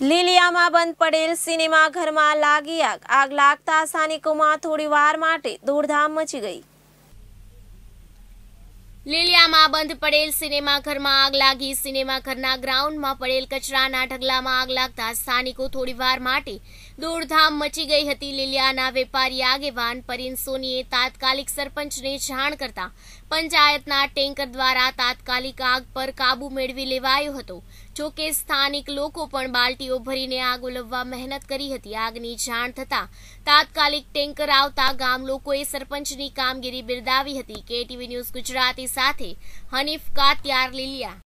લીલિયામાં બંધ પડેલ સિનેમા ઘરમાં લાગી આગ આગ લાગતા સ્થાનિકોમાં થોડી વાર માટે દોડધામ મચી ગઈ બંધ પડેલ સિનેમાઘરમાં આગ લાગી સિનેમાઘરના ગ્રાઉન્ડમાં પડેલ કચરા નાટખલામાં આગ લાગતા સ્થાનિકો થોડીવાર માટી દોડધામ મચી ગઈ હતી લિલિયાના વેપારી આગેવાન પરિન સોનીએ તાત્કાલિક સરપંચને જાણ કરતા પંચાયતના ટેન્કર દ્વારા તાત્કાલિક આગ પર કાબુ મેળવી લેવાયો હતો જો કે સ્થાનિક લોકો પણ বালટીઓ ભરીને આગ ઓલવવા મહેનત કરી હતી આગની જાણ થતા તાત્કાલિક ટેન્કર આવતા ગામ લોકોએ સરપંચની કામગીરી બિરદાવી હતી કે ટીવી ન્યૂઝ ગુજરાતી સાથે हनीफ का त्यार ले लिया